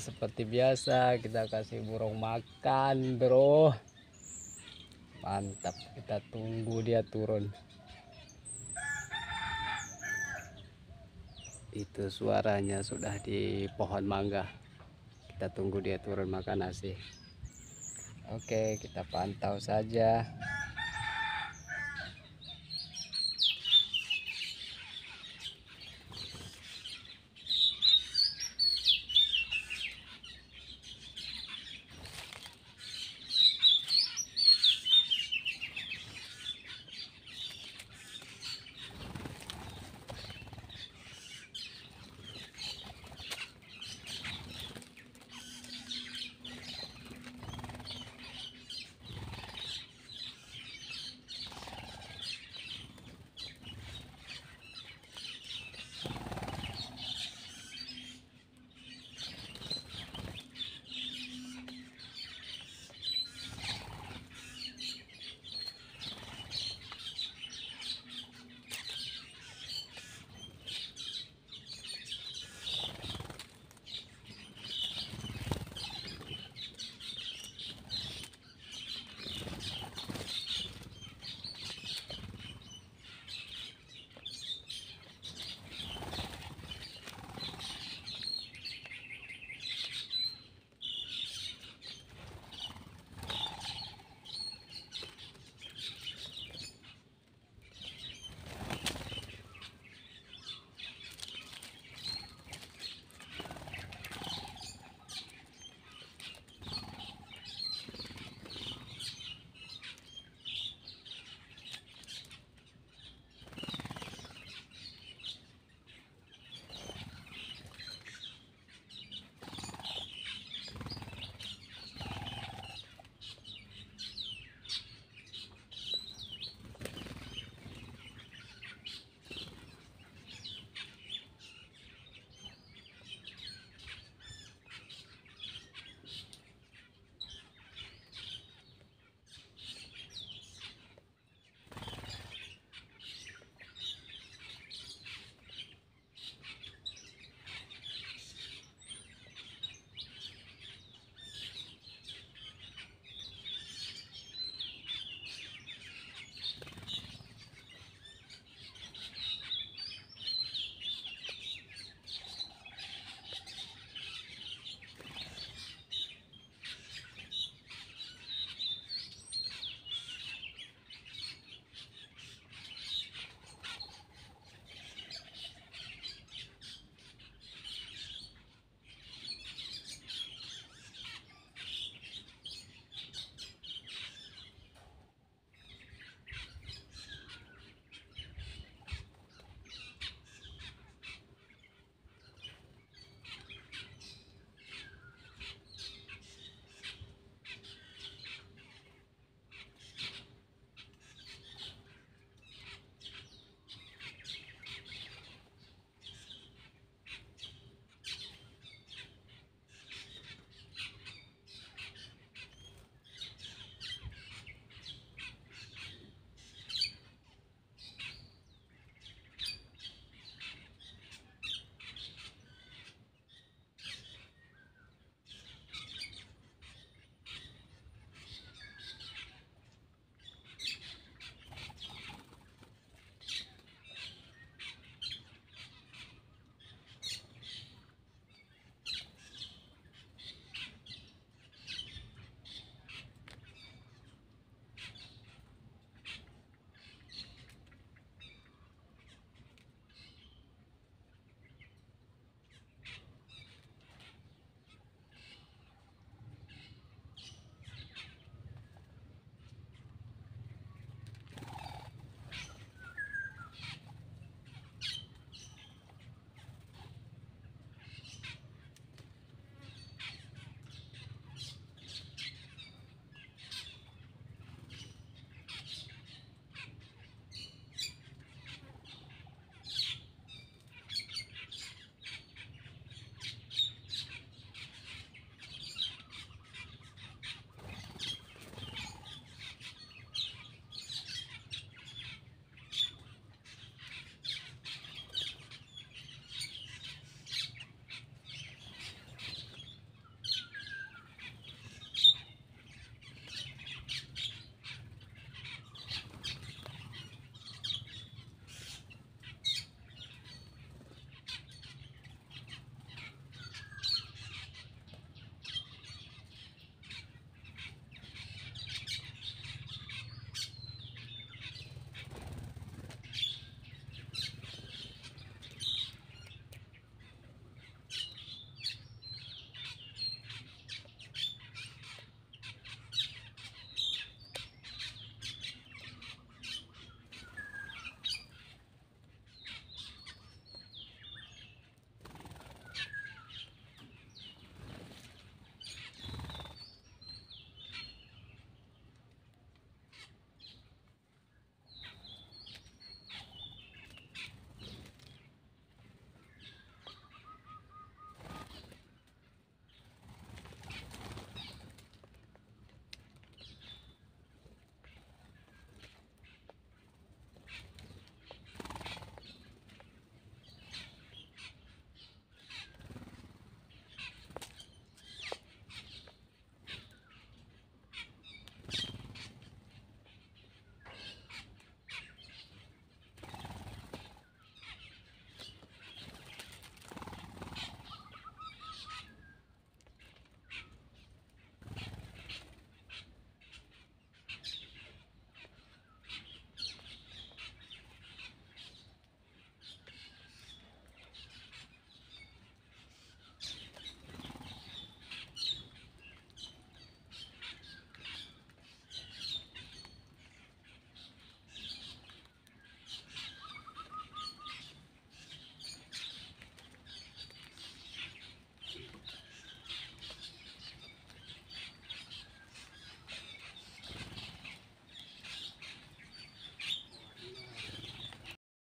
seperti biasa kita kasih burung makan bro mantap kita tunggu dia turun itu suaranya sudah di pohon mangga kita tunggu dia turun makan nasi oke kita pantau saja